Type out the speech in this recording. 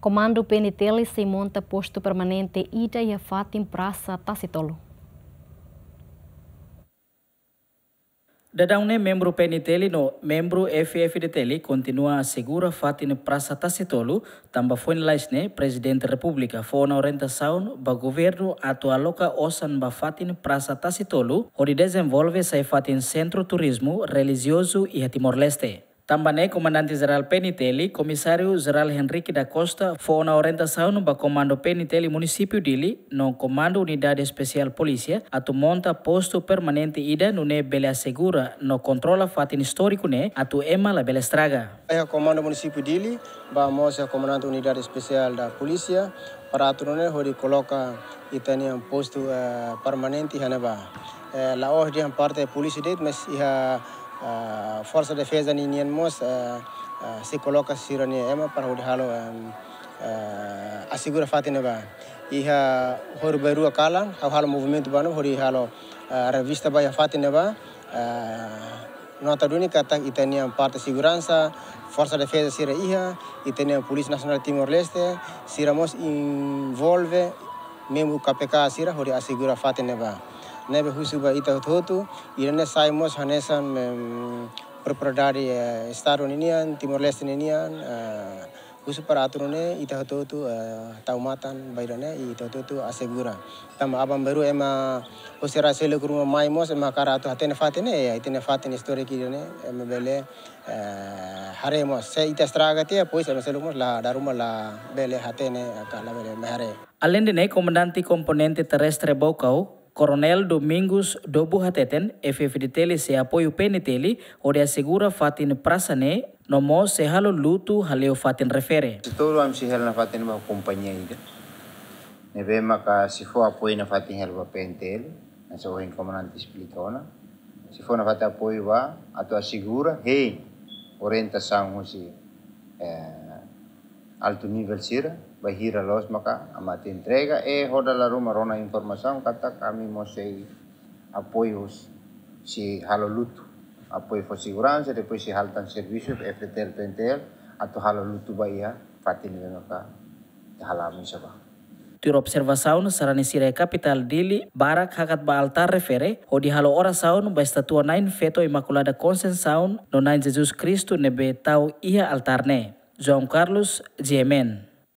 Comando PNTL se monta posto permanente Ida e em Praça Tacitolo. Dadaune membro PNTL no membro FFDTL continua a segura fatin praça Tacitolo, tamba foi laisne né? presidente república na orientação ba governo atualoca osan ba fatin praça Tacitolo, onde desenvolve sa fatin centro turismo religioso e Timor-Leste. Tambane Komandante geral Penitelli, Komisario geral Henrique da Costa, foi na orientação no comando Penitelli município Dili, no comando unidade especial polícia, atu monta posto permanente ida no ne Bela Segura, no controla fatin histórico ne, atu ema la Bela Estraga. É o comando município Dili, vamos a comandante unidade especial da polícia, para atu ne hori coloca itania um posto uh, eh, permanente hanaba. Uh, eh, la ordem parte polícia dele, mas ia Ah, force defesa ni nien mos ah, ah, si coloca sirani ema para hudi halo asigura fatine ba iha horu beru akala hau halo movimento ba no hori halo revista ba ya fatine ba nota duni kata itania parte siguranza força de defesa sira iha itania polícia nacional timor leste sira mos envolve membro kpk sira hori asigura fatine ba nebe husuba ita hotu irene saimos hanesan perperdari eh, staron inian timor leste inian husu eh, paraturune ita hotu eh, taumatan bairane ita hotu asegura tam abam baru ema osera sele kuruma maimos ema karatu hatene fatene ya itene fatene story kirene ema bele haremos se ita stragate pues ema selumos la daruma la bele hatene kala bele mehare alende ne comandante componente terrestre bokau Coronel Domingos Dobuhateten, FFDTele se apoio PNTele, ore assegura fatin prasane, nomo se halo luto haleo fatin refere. Todo am se helna fatin ma companhia ida. Nebe maka se for apoio na fatin helba PNTele, nessa oin comandante explicona. Se for na fatin apoio ba, ato assegura, hey, orientação se... Eh, alto tu nivel sira bahira los maka amati entrega e hoda la ruma rona información kata kami mo sei apoyos si halolutu apoio fo segurança depois si haltan servicio FTL PNTL atau halolutu bahia ya, fatin maka halami saba Tur observasaun sarani sirai capital dili barak hakat ba altar refere hodi halo ora saun ba statua nain feto imakulada konsen saun no nain Jesus Kristu nebe tau ia altar ne. João Carlos Jemen.